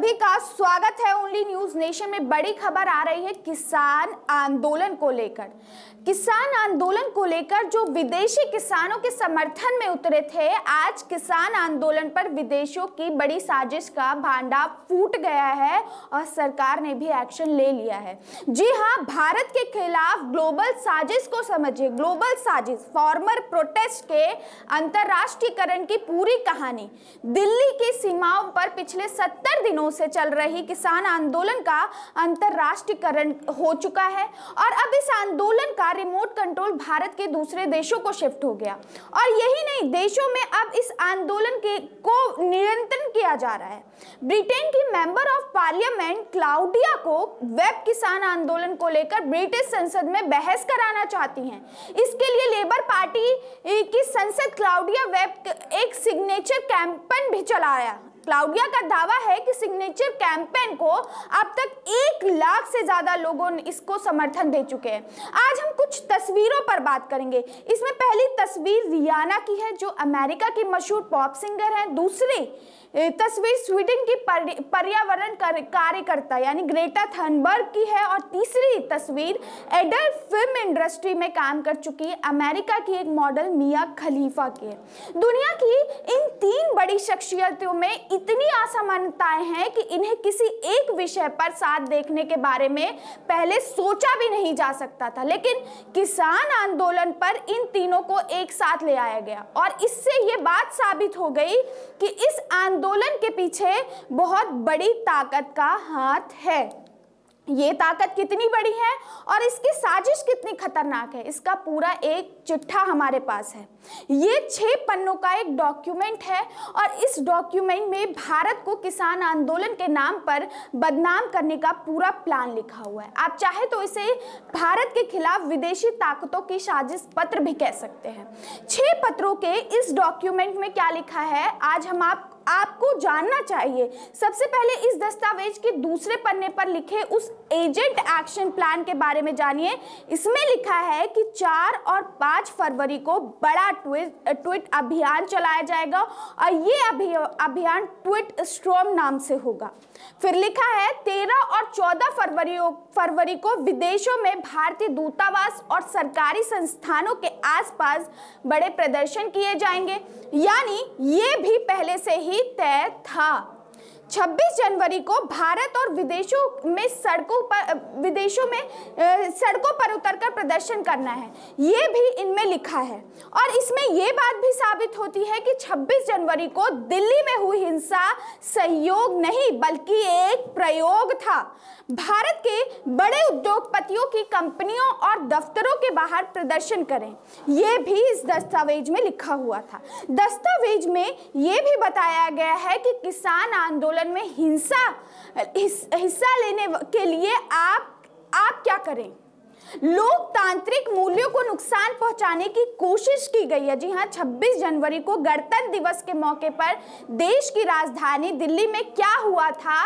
सभी का स्वागत है ओनली न्यूज नेशन में बड़ी खबर आ रही है किसान आंदोलन को लेकर किसान आंदोलन को लेकर जो विदेशी किसानों के समर्थन में उतरे थे आज किसान आंदोलन पर विदेशों की बड़ी साजिश का भांडा फूट गया है और सरकार ने भी एक्शन ले लिया है जी हाँ भारत के खिलाफ ग्लोबल साजिश को समझिए ग्लोबल साजिश फॉर्मर प्रोटेस्ट के अंतर्राष्ट्रीयकरण की पूरी कहानी दिल्ली की सीमाओं पर पिछले सत्तर दिनों से चल रही किसान आंदोलन का अंतर्राष्ट्रीयकरण हो चुका है और अब इस आंदोलन का का रिमोट कंट्रोल भारत के दूसरे देशों को शिफ्ट हो गया और यही नहीं देशों में अब इस आंदोलन के को नियंत्रण किया जा रहा है ब्रिटेन की मेंबर ऑफ पार्लियामेंट क्लाउडिया को वेब किसान आंदोलन को लेकर ब्रिटिश संसद में बहस कराना चाहती हैं इसके लिए लेबर पार्टी की संसद क्लाउडिया वेब एक सिग्नेचर कैंपेन भी चलाया क्लाउडिया का दावा है कि सिग्नेचर कैंपेन को अब तक एक लाख से ज़्यादा लोगों ने इसको समर्थन दे चुके हैं आज हम कुछ तस्वीरों पर बात करेंगे इसमें पहली तस्वीर रियाना की है जो अमेरिका की मशहूर पॉप सिंगर हैं दूसरी तस्वीर स्वीडन की पर्यावरण कार्यकर्ता यानी ग्रेटा थनबर्ग की है और तीसरी तस्वीर एडल फिल्म इंडस्ट्री में काम कर चुकी अमेरिका की एक मॉडल मिया खलीफा की है दुनिया की इन तीन बड़ी शख्सियतों में इतनी असमानताएं हैं कि इन्हें किसी एक विषय पर साथ देखने के बारे में पहले सोचा भी नहीं जा सकता था लेकिन किसान आंदोलन पर इन तीनों को एक साथ ले आया गया और इससे ये बात साबित हो गई कि इस आंदोलन के पीछे बहुत बड़ी ताकत का हाथ है ये ताकत कितनी बड़ी है और इसकी साजिश कितनी खतरनाक है इसका पूरा एक चिट्ठा हमारे पास है ये छः पन्नों का एक डॉक्यूमेंट है और इस डॉक्यूमेंट में भारत को किसान आंदोलन के नाम पर बदनाम करने का पूरा प्लान लिखा हुआ है आप चाहे तो इसे भारत के खिलाफ विदेशी ताकतों की साजिश पत्र भी कह सकते हैं छः पत्रों के इस डॉक्यूमेंट में क्या लिखा है आज हम आप आपको जानना चाहिए सबसे पहले इस दस्तावेज के दूसरे पन्ने पर लिखे उस एजेंट एक्शन प्लान के बारे में जानिए इसमें लिखा है कि चार और पाँच फरवरी को बड़ा ट्विट ट्विट अभियान चलाया जाएगा और ये अभियान ट्विट स्ट्रोम नाम से होगा फिर लिखा है तेरह और चौदह फरवरी फरवरी को विदेशों में भारतीय दूतावास और सरकारी संस्थानों के आसपास बड़े प्रदर्शन किए जाएंगे यानी ये भी पहले से ही तय था 26 जनवरी को भारत और विदेशों में सड़कों पर विदेशों में सड़कों पर उतरकर प्रदर्शन करना है ये भी इनमें लिखा है और इसमें ये बात भी साबित होती है कि 26 जनवरी को दिल्ली में हुई हिंसा सहयोग नहीं बल्कि एक प्रयोग था भारत के बड़े उद्योगपतियों की कंपनियों और दफ्तरों के बाहर प्रदर्शन करें ये भी इस दस्तावेज में लिखा हुआ था दस्तावेज में ये भी बताया गया है कि किसान आंदोलन आंदोलन में हिंसा हिस्सा लेने के लिए आप आप क्या करें लोकतांत्रिक मूल्यों को नुकसान पहुंचाने की कोशिश की गई है जी हाँ 26 जनवरी को गणतंत्र दिवस के मौके पर देश की राजधानी दिल्ली में क्या हुआ था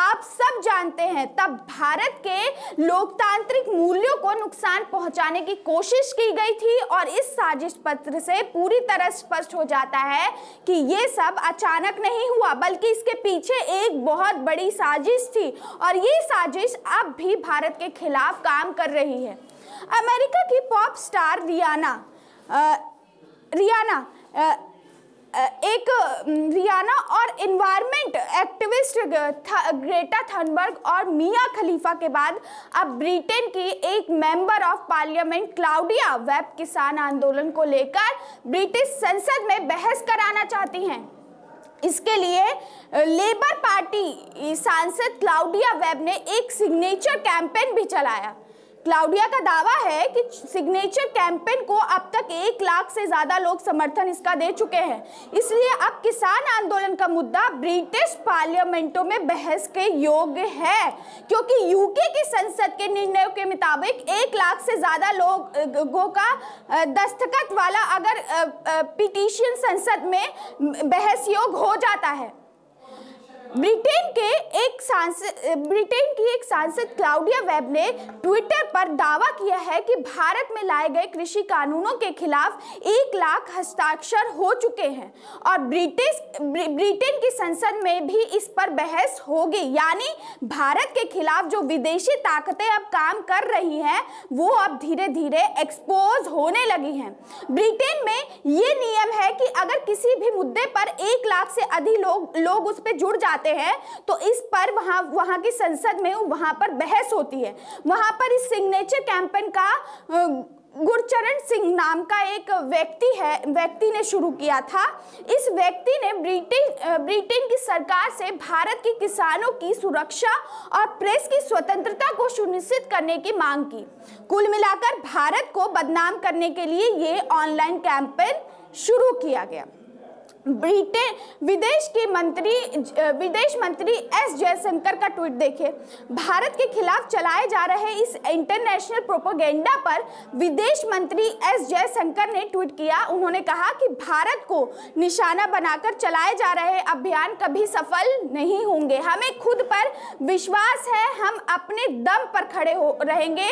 आप सब जानते हैं तब भारत के लोकतांत्रिक मूल्यों को नुकसान पहुंचाने की कोशिश की गई थी और इस साजिश पत्र से पूरी तरह स्पष्ट हो जाता है कि ये सब अचानक नहीं हुआ बल्कि इसके पीछे एक बहुत बड़ी साजिश थी और ये साजिश अब भी भारत के खिलाफ काम कर रही है अमेरिका की पॉप स्टार रियाना आ, रियाना आ, एक रियाना और इन्वायरमेंट एक्टिविस्ट था, ग्रेटा थनबर्ग और मिया खलीफा के बाद अब ब्रिटेन की एक member of parliament Claudia Webb किसान आंदोलन को लेकर ब्रिटिश संसद में बहस कराना चाहती हैं इसके लिए लेबर पार्टी सांसद क्लाउडिया वेब ने एक सिग्नेचर कैंपेन भी चलाया क्लाउडिया का दावा है कि सिग्नेचर कैंपेन को अब तक एक लाख से ज़्यादा लोग समर्थन इसका दे चुके हैं इसलिए अब किसान आंदोलन का मुद्दा ब्रिटिश पार्लियामेंटों में बहस के योग्य है क्योंकि यूके की संसद के निर्णयों के मुताबिक एक लाख से ज़्यादा लोगों का दस्तखत वाला अगर पिटिशन संसद में बहस योग हो जाता है ब्रिटेन के एक सांसद ब्रिटेन की एक सांसद क्लाउडिया वेब ने ट्विटर पर दावा किया है कि भारत में लाए गए कृषि कानूनों के खिलाफ एक लाख हस्ताक्षर हो चुके हैं और ब्रिटिश ब्रिटेन की संसद में भी इस पर बहस होगी यानी भारत के खिलाफ जो विदेशी ताकतें अब काम कर रही हैं वो अब धीरे धीरे एक्सपोज होने लगी हैं ब्रिटेन में ये नियम है कि अगर किसी भी मुद्दे पर एक लाख से अधिक लोग लोग उस पर जुड़ जाते जाते हैं तो इस पर वहाँ वहाँ की संसद में वहाँ पर बहस होती है वहाँ पर इस सिग्नेचर कैंपेन का गुरचरण सिंह नाम का एक व्यक्ति है व्यक्ति ने शुरू किया था इस व्यक्ति ने ब्रिटेन ब्रिटेन की सरकार से भारत के किसानों की सुरक्षा और प्रेस की स्वतंत्रता को सुनिश्चित करने की मांग की कुल मिलाकर भारत को बदनाम करने के लिए ये ऑनलाइन कैंपेन शुरू किया गया ब्रिटेन विदेश के मंत्री विदेश मंत्री एस जयशंकर का ट्वीट देखे भारत के खिलाफ चलाए जा रहे इस इंटरनेशनल प्रोपोगेंडा पर विदेश मंत्री एस जयशंकर ने ट्वीट किया उन्होंने कहा कि भारत को निशाना बनाकर चलाए जा रहे अभियान कभी सफल नहीं होंगे हमें खुद पर विश्वास है हम अपने दम पर खड़े हो रहेंगे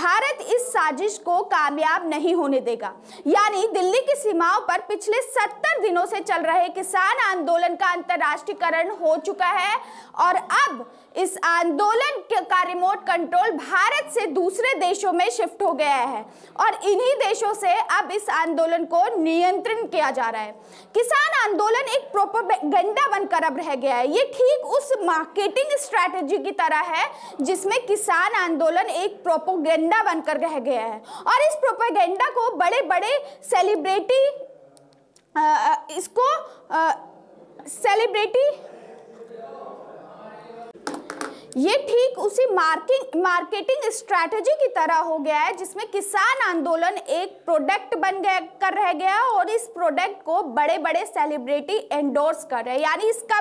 भारत इस साजिश को कामयाब नहीं होने देगा यानी दिल्ली की सीमाओं पर पिछले सत्तर दिनों से चल रहे किसान आंदोलन का अंतर्राष्ट्रीयकरण हो चुका है और अब इस आंदोलन का रिमोट कंट्रोल भारत से दूसरे देशों में शिफ्ट हो गया है और इन्हीं देशों से अब इस आंदोलन को नियंत्रण किया जा रहा है किसान आंदोलन एक प्रोपोगंडा बनकर अब रह गया है ये ठीक उस मार्केटिंग स्ट्रेटजी की तरह है जिसमें किसान आंदोलन एक प्रोपोगंडा बनकर रह गया है और इस प्रोपोगंडा को बड़े बड़े सेलिब्रिटी इसको सेलिब्रिटी ये ठीक उसी मार्किंग मार्केटिंग स्ट्रैटेजी की तरह हो गया है जिसमें किसान आंदोलन एक प्रोडक्ट बन गया कर रह गया और इस प्रोडक्ट को बड़े बड़े सेलिब्रिटी एंडोर्स कर रहे हैं यानी इसका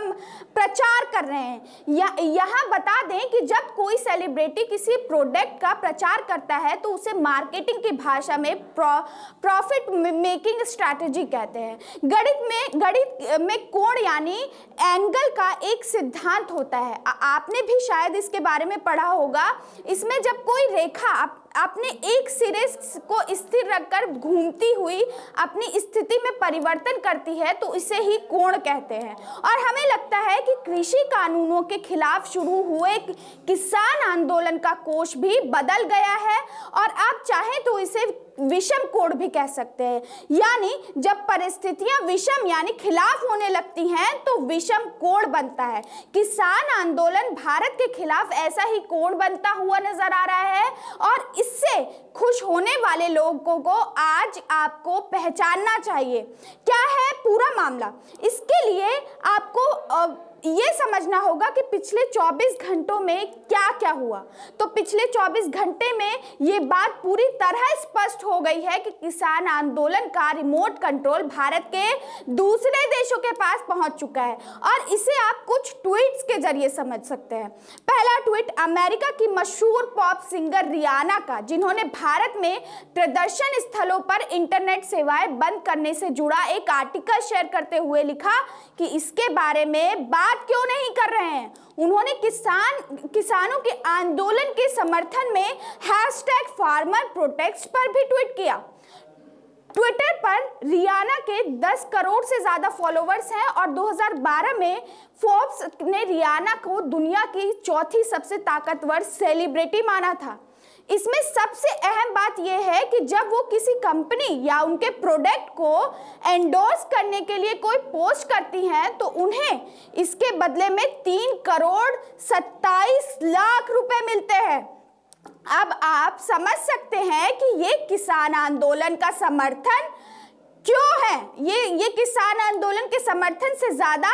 प्रचार कर रहे हैं या यहाँ बता दें कि जब कोई सेलिब्रिटी किसी प्रोडक्ट का प्रचार करता है तो उसे मार्केटिंग की भाषा में प्रॉफिट मेकिंग स्ट्रैटेजी कहते हैं गणित में गणित में कोण यानी एंगल का एक सिद्धांत होता है आपने भी शायद शायद इसके बारे में पढ़ा होगा इसमें जब कोई रेखा आप अपने एक सिरे को स्थिर रखकर घूमती हुई अपनी स्थिति में परिवर्तन करती है तो इसे ही कोण कहते हैं और हमें लगता है कि कृषि कानूनों के खिलाफ शुरू हुए किसान आंदोलन का कोष भी बदल गया है और आप चाहें तो इसे विषम कोण भी कह सकते हैं यानी जब परिस्थितियां विषम यानी खिलाफ होने लगती हैं तो विषम कोण बनता है किसान आंदोलन भारत के खिलाफ ऐसा ही कोण बनता हुआ नजर आ रहा है और खुश होने वाले लोगों को आज आपको पहचानना चाहिए क्या है पूरा मामला इसके लिए आपको ये समझना होगा कि पिछले 24 घंटों में क्या क्या हुआ तो पिछले 24 घंटे में ये बात पूरी तरह स्पष्ट हो गई है कि किसान आंदोलन का रिमोट कंट्रोल भारत के दूसरे देशों के पास पहुंच चुका है और इसे आप कुछ ट्वीट्स के जरिए समझ सकते हैं पहला ट्वीट अमेरिका की मशहूर पॉप सिंगर रियाना का जिन्होंने भारत में प्रदर्शन स्थलों पर इंटरनेट सेवाएं बंद करने से जुड़ा एक आर्टिकल शेयर करते हुए लिखा कि इसके बारे में बात बात क्यों नहीं कर रहे हैं उन्होंने किसान किसानों के आंदोलन के समर्थन में हैशटैग फार्मर प्रोटेक्ट पर भी ट्वीट किया ट्विटर पर रियाना के 10 करोड़ से ज़्यादा फॉलोवर्स हैं और 2012 में फोर्ब्स ने रियाना को दुनिया की चौथी सबसे ताकतवर सेलिब्रिटी माना था इसमें सबसे अहम बात यह है कि जब वो किसी कंपनी या उनके प्रोडक्ट को एंडोर्स करने के लिए कोई पोस्ट करती हैं तो उन्हें इसके बदले में तीन करोड़ सत्ताईस लाख रुपए मिलते हैं अब आप समझ सकते हैं कि ये किसान आंदोलन का समर्थन ये ये किसान आंदोलन के समर्थन से ज़्यादा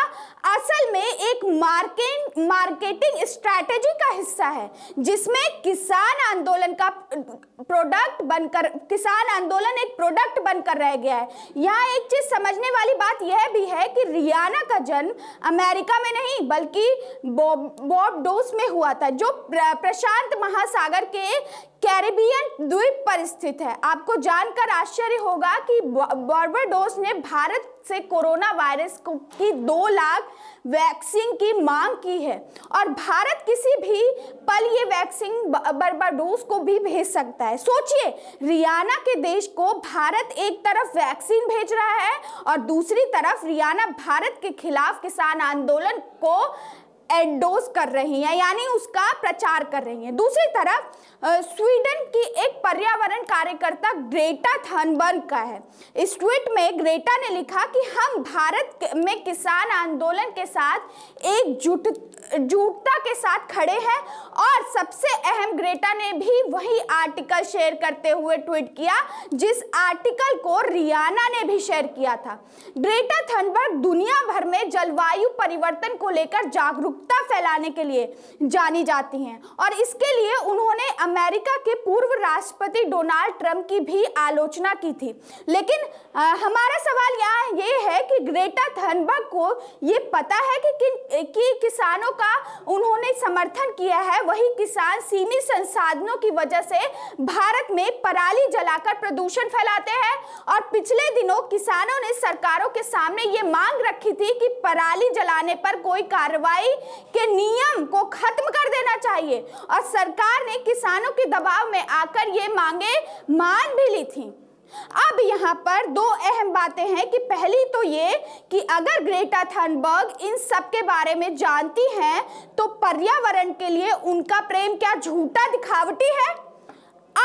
असल में एक मार्केट मार्केटिंग स्ट्रैटेजी का हिस्सा है जिसमें किसान आंदोलन का प्रोडक्ट बनकर किसान आंदोलन एक प्रोडक्ट बनकर रह गया है यहाँ एक चीज़ समझने वाली बात यह भी है कि रियाना का जन्म अमेरिका में नहीं बल्कि बॉब बॉब डोस में हुआ था जो प्रशांत महासागर के कैरेबियन द्वीप पर स्थित है आपको जानकर आश्चर्य होगा कि बॉर्बरडोस ने भारत से कोरोना वायरस को की दो लाख वैक्सीन की मांग की है और भारत किसी भी पल ये वैक्सीन बर्बाडोस को भी भेज सकता है सोचिए रियाना के देश को भारत एक तरफ वैक्सीन भेज रहा है और दूसरी तरफ रियाना भारत के खिलाफ किसान आंदोलन को एडोस कर रही हैं यानी उसका प्रचार कर रही हैं दूसरी तरफ स्वीडन की एक पर्यावरण कार्यकर्ता ग्रेटा थनबर्ग का है इस ट्वीट में ग्रेटा ने लिखा कि हम भारत में किसान आंदोलन के साथ एक जुट जुटता के साथ खड़े हैं और सबसे अहम ग्रेटा ने भी वही आर्टिकल शेयर करते हुए ट्वीट किया जिस आर्टिकल को रियाना ने भी शेयर किया था ग्रेटा थनबर्ग दुनिया भर में जलवायु परिवर्तन को लेकर जागरूकता फैलाने के लिए जानी जाती हैं और इसके लिए उन्होंने अमेरिका के पूर्व राष्ट्रपति डोनाल्ड ट्रंप की भी आलोचना की थी लेकिन आ, हमारा सवाल यहाँ ये है कि ग्रेटा थनबर्ग को ये पता है कि, कि, कि किसानों का उन्होंने समर्थन किया है वही किसान सीमित संसाधनों की वजह से भारत में पराली जलाकर प्रदूषण फैलाते हैं और पिछले दिनों किसानों ने सरकारों के सामने ये मांग रखी थी कि पराली जलाने पर कोई कार्रवाई के नियम को खत्म कर देना चाहिए और सरकार ने किसानों के दबाव में आकर ये मांगे मान भी ली थी अब यहाँ पर दो अहम बातें हैं कि पहली तो ये कि अगर ग्रेटा थनबर्ग इन सब के बारे में जानती हैं तो पर्यावरण के लिए उनका प्रेम क्या झूठा दिखावटी है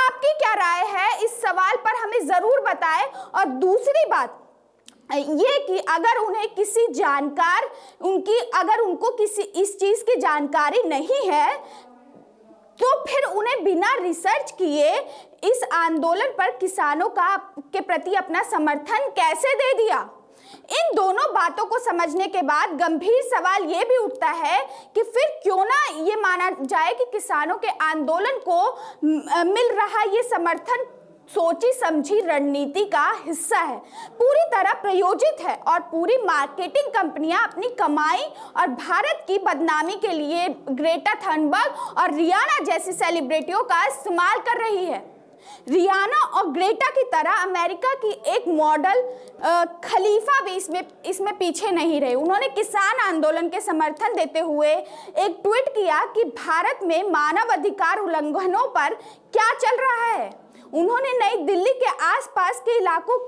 आपकी क्या राय है इस सवाल पर हमें ज़रूर बताएं और दूसरी बात ये कि अगर उन्हें किसी जानकार उनकी अगर उनको किसी इस चीज़ की जानकारी नहीं है तो फिर उन्हें बिना रिसर्च किए इस आंदोलन पर किसानों का के प्रति अपना समर्थन कैसे दे दिया इन दोनों बातों को समझने के बाद गंभीर सवाल ये भी उठता है कि फिर क्यों ना ये माना जाए कि किसानों के आंदोलन को मिल रहा ये समर्थन सोची समझी रणनीति का हिस्सा है पूरी तरह प्रयोजित है और पूरी मार्केटिंग कंपनियां अपनी कमाई और भारत की बदनामी के लिए ग्रेटा थनबर्ग और रियाना जैसी सेलिब्रिटियों का इस्तेमाल कर रही है रियाना और ग्रेटा की तरह अमेरिका की एक मॉडल खलीफा भी इसमें इसमें पीछे नहीं रहे उन्होंने किसान आंदोलन के समर्थन देते हुए एक ट्वीट किया कि भारत में मानव अधिकार उल्लंघनों पर क्या चल रहा है उन्होंने नई दिल्ली के आसपास के इलाकों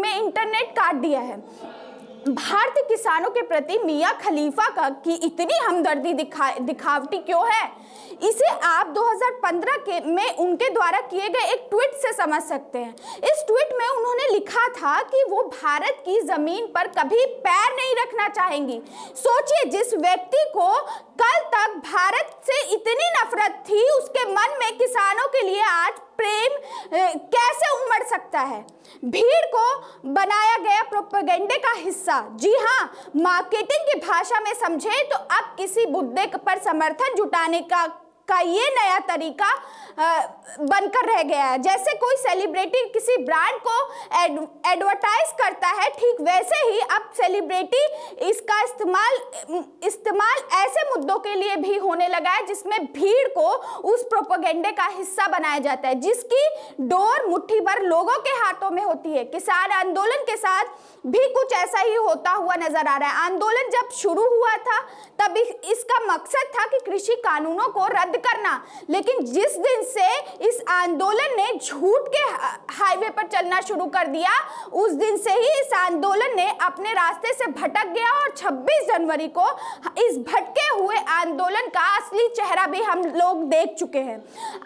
में इंटरनेट काट दिया है भारतीय किसानों के प्रति मियाँ खलीफा का की इतनी हमदर्दी दिखा दिखावटी क्यों है इसे आप 2015 के में उनके द्वारा किए गए एक ट्वीट से समझ सकते हैं इस ट्वीट में उन्होंने लिखा था कि वो भारत की ज़मीन पर कभी पैर नहीं रखना चाहेंगी सोचिए जिस व्यक्ति को कल तक भारत से इतनी नफरत थी उसके मन में किसानों के लिए आज प्रेम कैसे उमड़ सकता है भीड़ को बनाया गया प्रोपेगेंडे का हिस्सा जी हाँ मार्केटिंग की भाषा में समझें तो अब किसी मुद्दे पर समर्थन जुटाने का का ये नया तरीका बनकर रह गया है जैसे कोई सेलिब्रिटी किसी ब्रांड को एडवर्टाइज करता है ठीक वैसे ही अब सेलिब्रिटी इसका इस्तेमाल इस्तेमाल ऐसे मुद्दों के लिए भी होने लगा है जिसमें भीड़ को उस प्रोपोगेंडे का हिस्सा बनाया जाता है जिसकी डोर मुट्ठी भर लोगों के हाथों में होती है किसान आंदोलन के साथ भी कुछ ऐसा ही होता हुआ नजर आ रहा है आंदोलन जब शुरू हुआ था तब इसका मकसद था कि कृषि कानूनों को रद्द रद्द करना लेकिन जिस दिन से इस आंदोलन ने झूठ के हाईवे पर चलना शुरू कर दिया उस दिन से ही इस आंदोलन ने अपने रास्ते से भटक गया और 26 जनवरी को इस भटके हुए आंदोलन का असली चेहरा भी हम लोग देख चुके हैं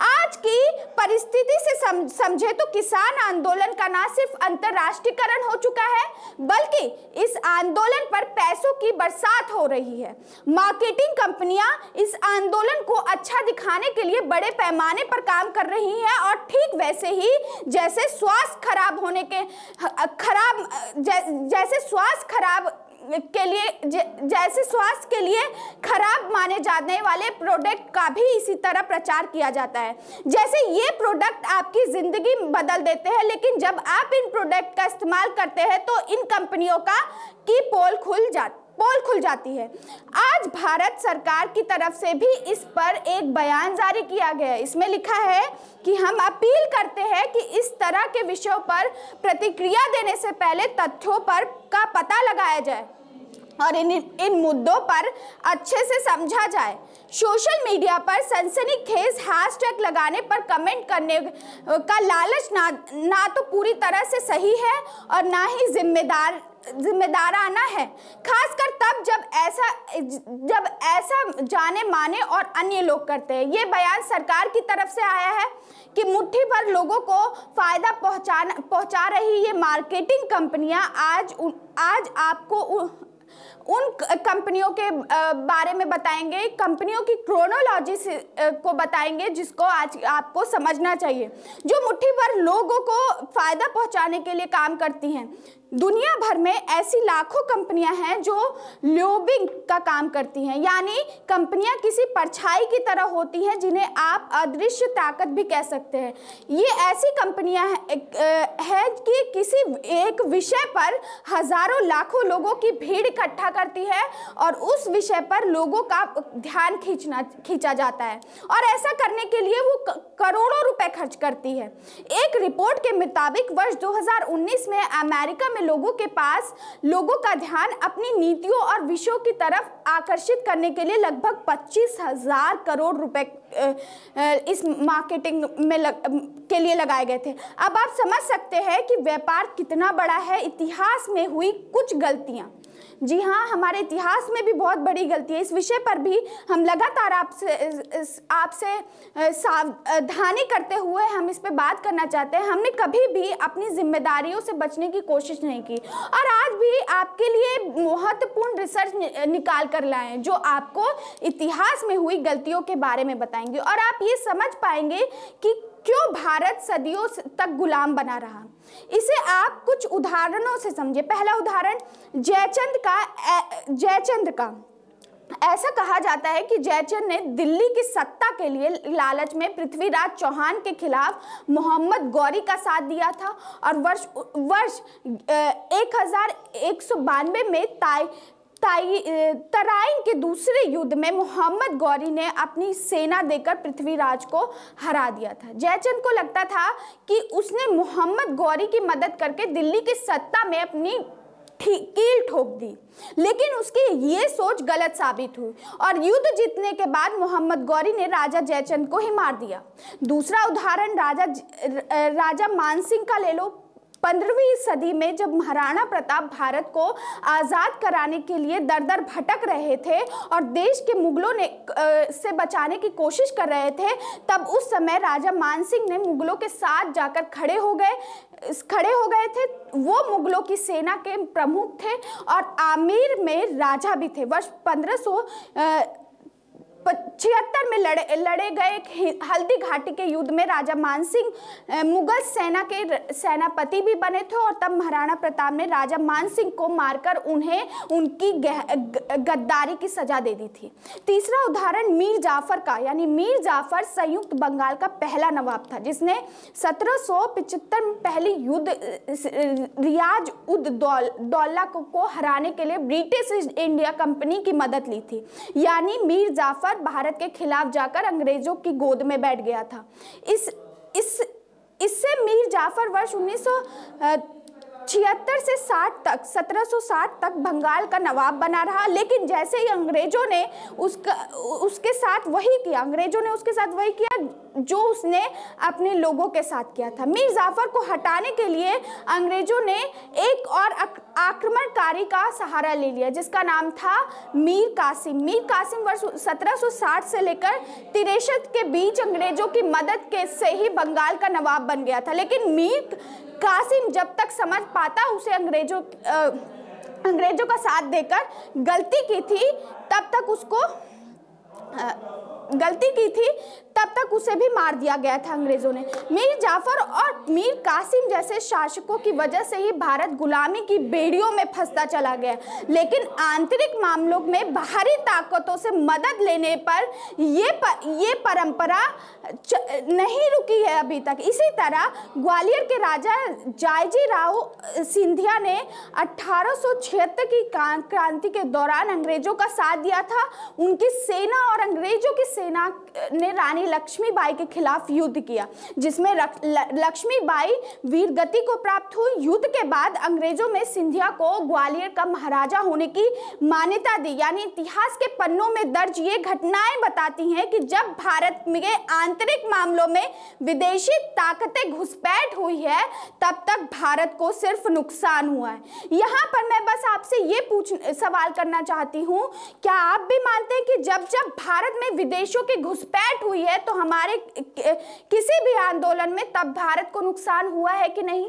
आज की परिस्थिति से समझे तो किसान आंदोलन का ना सिर्फ अंतरराष्ट्रीयकरण हो चुका है बल्कि इस आंदोलन पर पैसों की बरसात हो रही है मार्केटिंग कंपनियां इस आंदोलन को अच्छा अच्छा दिखाने के लिए बड़े पैमाने पर काम कर रही है और ठीक वैसे ही जैसे स्वास्थ्य खराब होने के खराब जै, जैसे स्वास्थ्य खराब के लिए जैसे स्वास्थ्य के लिए खराब माने जाने वाले प्रोडक्ट का भी इसी तरह प्रचार किया जाता है जैसे ये प्रोडक्ट आपकी ज़िंदगी बदल देते हैं लेकिन जब आप इन प्रोडक्ट का इस्तेमाल करते हैं तो इन कंपनियों का की पोल खुल जाती खुल जाती है आज भारत सरकार की तरफ से भी इस पर एक बयान जारी किया गया है इसमें लिखा है कि हम अपील करते हैं कि इस तरह के विषयों पर प्रतिक्रिया देने से पहले तथ्यों पर का पता लगाया जाए और इन इन मुद्दों पर अच्छे से समझा जाए सोशल मीडिया पर सनसनी खेज हैशटैग लगाने पर कमेंट करने का लालच ना ना तो पूरी तरह से सही है और ना ही जिम्मेदार जिम्मेदार आना है खासकर तब जब ऐसा जब ऐसा जाने माने और अन्य लोग करते हैं ये बयान सरकार की तरफ से आया है कि मुट्ठी भर लोगों को फ़ायदा पहुंचा पहुंचा रही ये मार्केटिंग कंपनियां आज उ, आज आपको उ, उन कंपनियों के बारे में बताएंगे कंपनियों की क्रोनोलॉजी को बताएंगे जिसको आज आपको समझना चाहिए जो मुट्ठी भर लोगों को फ़ायदा पहुंचाने के लिए काम करती हैं दुनिया भर में ऐसी लाखों कंपनियां हैं जो लोबिंग का काम करती हैं यानी कंपनियां किसी परछाई की तरह होती हैं जिन्हें आप अदृश्य ताकत भी कह सकते हैं ये ऐसी कंपनियां हैं है कि किसी एक विषय पर हजारों लाखों लोगों की भीड़ इकट्ठा करती है और उस विषय पर लोगों का ध्यान खींचना खींचा जाता है और ऐसा करने के लिए वो करोड़ों रुपये खर्च करती है एक रिपोर्ट के मुताबिक वर्ष दो में अमेरिका में में लोगों के पास लोगों का ध्यान अपनी नीतियों और विषयों की तरफ आकर्षित करने के लिए लगभग पच्चीस हजार करोड़ रुपए इस मार्केटिंग में लग, के लिए लगाए गए थे अब आप समझ सकते हैं कि व्यापार कितना बड़ा है इतिहास में हुई कुछ गलतियाँ जी हाँ हमारे इतिहास में भी बहुत बड़ी गलती है इस विषय पर भी हम लगातार आपसे आपसे सावधानी करते हुए हम इस पर बात करना चाहते हैं हमने कभी भी अपनी जिम्मेदारियों से बचने की कोशिश नहीं की और आज भी आपके लिए महत्वपूर्ण रिसर्च निकाल कर लाए जो आपको इतिहास में हुई गलतियों के बारे में बताएंगे और आप ये समझ पाएंगे कि क्यों भारत सदियों तक गुलाम बना रहा इसे आप कुछ उदाहरणों से समझे पहला उदाहरण जयचंद का जयचंद का ऐसा कहा जाता है कि जयचंद ने दिल्ली की सत्ता के लिए लालच में पृथ्वीराज चौहान के खिलाफ मोहम्मद गौरी का साथ दिया था और वर्ष वर्ष एक में ताई तराइन के दूसरे युद्ध में मोहम्मद गौरी ने अपनी सेना देकर पृथ्वीराज को हरा दिया था जयचंद को लगता था कि उसने मोहम्मद गौरी की मदद करके दिल्ली की सत्ता में अपनी कील ठोक दी लेकिन उसकी ये सोच गलत साबित हुई और युद्ध जीतने के बाद मोहम्मद गौरी ने राजा जयचंद को ही मार दिया दूसरा उदाहरण राजा राजा मानसिंह का ले लो पंद्रहवीं सदी में जब महाराणा प्रताप भारत को आज़ाद कराने के लिए दर दर भटक रहे थे और देश के मुगलों ने से बचाने की कोशिश कर रहे थे तब उस समय राजा मानसिंह ने मुगलों के साथ जाकर खड़े हो गए खड़े हो गए थे वो मुगलों की सेना के प्रमुख थे और आमिर में राजा भी थे वर्ष पंद्रह सौ लड़े लड़े गए हल्दी घाटी के युद्ध में राजा मानसिंह मुगल सेना के सेनापति भी बने थे और तब महाराणा प्रताप ने राजा मानसिंह को मारकर उन्हें उनकी गद्दारी की सजा दे दी थी तीसरा उदाहरण मीर जाफर का यानी मीर जाफर संयुक्त बंगाल का पहला नवाब था जिसने सत्रह में पहली युद्ध रियाज उद दौला को, को हराने के लिए ब्रिटिश इंडिया कंपनी की मदद ली थी यानी मीर जाफर भारत के खिलाफ जाकर अंग्रेजों की गोद में बैठ गया था इस इस इससे मीर जाफर वर्ष उन्नीस छिहत्तर से 60 तक 1760 तक बंगाल का नवाब बना रहा लेकिन जैसे ही अंग्रेजों ने उसका उसके साथ वही किया अंग्रेजों ने उसके साथ वही किया जो उसने अपने लोगों के साथ किया था मीर जाफर को हटाने के लिए अंग्रेजों ने एक और आक्रमणकारी का सहारा ले लिया जिसका नाम था मीर कासिम मीर कासिम वर्ष 1760 से लेकर तिरसठ के बीच अंग्रेजों की मदद के से ही बंगाल का नवाब बन गया था लेकिन मीर कासिम जब तक समझ पाता उसे अंग्रेजों आ, अंग्रेजों का साथ देकर गलती की थी तब तक उसको आ, गलती की थी तब तक उसे भी मार दिया गया था अंग्रेज़ों ने मीर जाफ़र और मीर कासिम जैसे शासकों की वजह से ही भारत गुलामी की बेड़ियों में फंसता चला गया लेकिन आंतरिक मामलों में बाहरी ताकतों से मदद लेने पर ये पर, ये परंपरा नहीं रुकी है अभी तक इसी तरह ग्वालियर के राजा जायजी राव सिंधिया ने अठारह की क्रांति के दौरान अंग्रेजों का साथ दिया था उनकी सेना और अंग्रेजों की सेना ने रानी लक्ष्मीबाई के खिलाफ युद्ध किया जिसमें लक्ष्मीबाई वीरगति को प्राप्त हुई युद्ध के बाद अंग्रेजों में सिंधिया को ग्वालियर का महाराजा होने की मान्यता दी यानी इतिहास के पन्नों में दर्ज ये घटनाएं बताती हैं कि जब भारत के आंतरिक मामलों में विदेशी ताकतें घुसपैठ हुई है तब तक भारत को सिर्फ नुकसान हुआ है यहाँ पर मैं बस आपसे ये पूछ सवाल करना चाहती हूँ क्या आप भी मानते हैं कि जब जब भारत में विदेशों के घुस घुसपैठ हुई है तो हमारे किसी भी आंदोलन में तब भारत को नुकसान हुआ है कि नहीं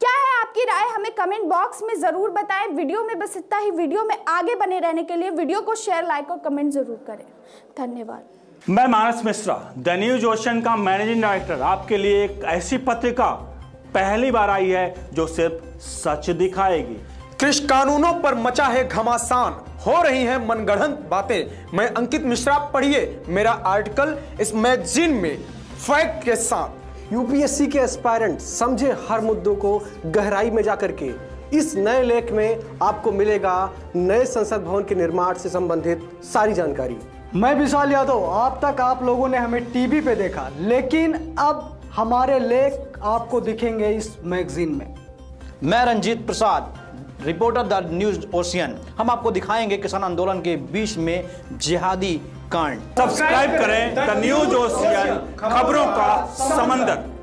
क्या है आपकी राय हमें कमेंट बॉक्स में ज़रूर बताएं वीडियो में बस इतना ही वीडियो में आगे बने रहने के लिए वीडियो को शेयर लाइक और कमेंट ज़रूर करें धन्यवाद मैं Manas Mishra the News Ocean का मैनेजिंग डायरेक्टर आपके लिए एक ऐसी पत्रिका पहली बार आई है जो सिर्फ सच दिखाएगी कृषि कानूनों पर मचा है घमासान हो रही हैं मनगढ़ंत बातें मैं अंकित मिश्रा पढ़िए मेरा आर्टिकल इस मैगजीन में फैक्ट के साथ यूपीएससी के एस्पायरेंट समझे हर मुद्दों को गहराई में जाकर के इस नए लेख में आपको मिलेगा नए संसद भवन के निर्माण से संबंधित सारी जानकारी मैं विशाल यादव आप तक आप लोगों ने हमें टीवी पे देखा लेकिन अब हमारे लेख आपको दिखेंगे इस मैगजीन में मैं Ranjit Prasad reporter the News Ocean हम आपको दिखाएंगे किसान आंदोलन के बीच में जिहादी कांड सब्सक्राइब करें द न्यूज ओशियन खबरों का समंदर